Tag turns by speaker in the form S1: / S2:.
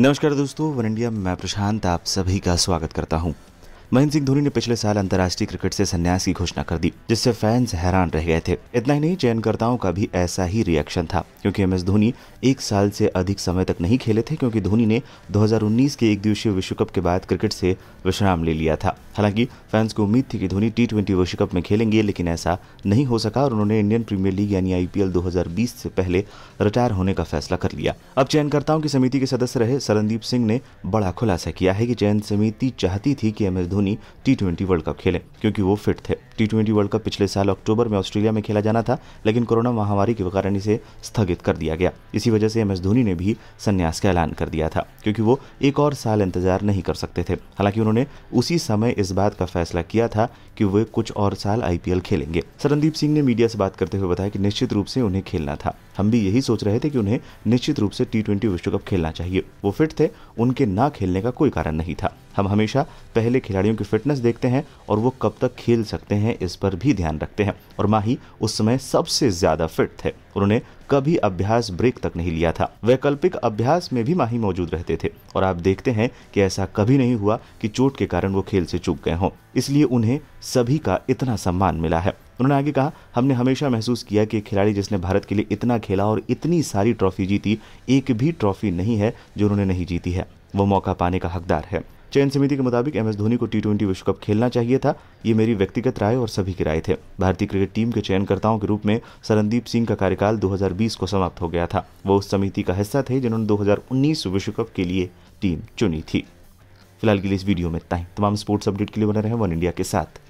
S1: नमस्कार दोस्तों one India मैं प्रशांत आप सभी का स्वागत करता हूं महेंद्र सिंह धोनी ने पिछले साल अंतर्राष्ट्रीय क्रिकेट से संन्यास की घोषणा कर दी जिससे फैंस हैरान रह गए थे इतना ही नहीं चयनकर्ताओं का भी ऐसा ही रिएक्शन था क्योंकि एम एस धोनी एक साल से अधिक समय तक नहीं खेले थे क्योंकि धोनी ने 2019 के एक दिवसीय विश्व कप के बाद क्रिकेट से विश्राम ले लिया था हालांकि फैंस को उम्मीद थी कि धोनी टी ट्वेंटी विश्व कप में खेलेंगे लेकिन ऐसा नहीं हो सका और उन्होंने इंडियन प्रीमियर लीग यानी आईपीएल 2020 से पहले रिटायर होने का फैसला कर लिया अब चयनकर्ताओं की समिति के सदस्य रहे सरनदीप सिंह ने बड़ा खुलासा किया है कि चयन समिति चाहती थी कि M S Dhoni Dhoni T world cup खेले क्योंकि वो फिट थे टी ट्वेंटी वर्ल्ड कप पिछले साल अक्टूबर में ऑस्ट्रेलिया में खेला जाना था लेकिन कोरोना महामारी के कारण इसे स्थगित कर दिया गया इसी वजह से एम एस धोनी ने भी संन्यास का ऐलान कर दिया था क्योंकि वो एक और साल इंतजार नहीं कर सकते थे हालांकि उन्होंने उसी समय इस बात का फैसला किया था कि वे कुछ और साल आई खेलेंगे सरनदीप सिंह ने मीडिया से बात करते हुए बताया कि निश्चित रूप से उन्हें खेलना था हम भी यही सोच रहे थे कि उन्हें निश्चित रूप से टी ट्वेंटी विश्व कप खेलना चाहिए वो फिट थे उनके ना खेलने का कोई कारण नहीं था हम हमेशा पहले खिलाड़ियों की फिटनेस देखते हैं और वो कब तक खेल सकते हैं हैं इस पर भी ध्यान रखते हैं और माही उस समय सबसे ज्यादा फिट थे उन्होंने कभी अभ्यास ब्रेक तक नहीं लिया था वैकल्पिक अभ्यास में भी माही मौजूद रहते थे और आप देखते हैं कि ऐसा कभी नहीं हुआ कि चोट के कारण वो खेल से चूक गए हों इसलिए उन्हें सभी का इतना सम्मान मिला है उन्होंने आगे कहा हमने हमेशा महसूस किया कि खिलाड़ी जिसने भारत के लिए इतना खेला और इतनी सारी ट्रॉफी जीती एक भी ट्रॉफी नहीं है जो उन्होंने नहीं जीती है वो मौका पाने का हकदार है चयन समिति के मुताबिक एम एस धोनी को टी ट्वेंटी विश्व कप खेलना चाहिए था ये मेरी व्यक्तिगत राय और सभी की राय थे भारतीय क्रिकेट टीम के चयनकर्ताओं के रूप में सरनदीप सिंह का कार्यकाल 2020 को समाप्त हो गया था वो उस समिति का हिस्सा थे जिन्होंने 2019 विश्व कप के लिए टीम चुनी थी फिलहाल के लिए इस वीडियो में इतना ही तमाम स्पोर्ट्स अपडेट के लिए बने रहे वन इंडिया के साथ